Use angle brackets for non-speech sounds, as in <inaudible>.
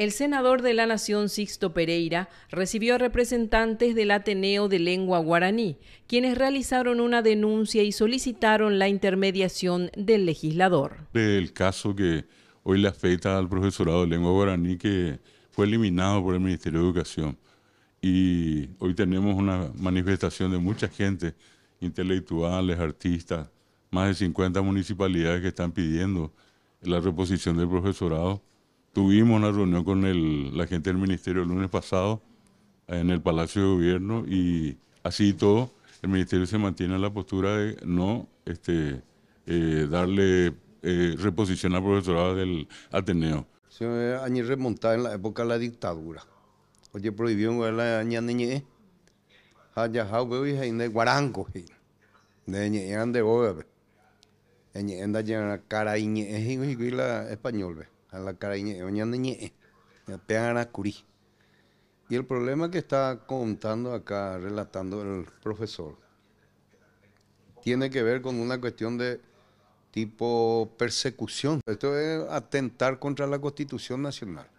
El senador de la Nación Sixto Pereira recibió a representantes del Ateneo de Lengua Guaraní, quienes realizaron una denuncia y solicitaron la intermediación del legislador. El caso que hoy le afecta al profesorado de Lengua Guaraní, que fue eliminado por el Ministerio de Educación. Y hoy tenemos una manifestación de mucha gente, intelectuales, artistas, más de 50 municipalidades que están pidiendo la reposición del profesorado. Tuvimos una reunión con el, la gente del ministerio el lunes pasado en el Palacio de Gobierno y así todo, el ministerio se mantiene en la postura de no este, eh, darle eh, reposición al profesorado del Ateneo. Se me añe en la época de la dictadura. Oye, prohibió la aña niñe. Haya hau y hay de guaranco. De ñe ande gobe. Ñe anda cara y ñe <laughs> y la español la Y el problema que está contando acá, relatando el profesor, tiene que ver con una cuestión de tipo persecución. Esto es atentar contra la Constitución Nacional.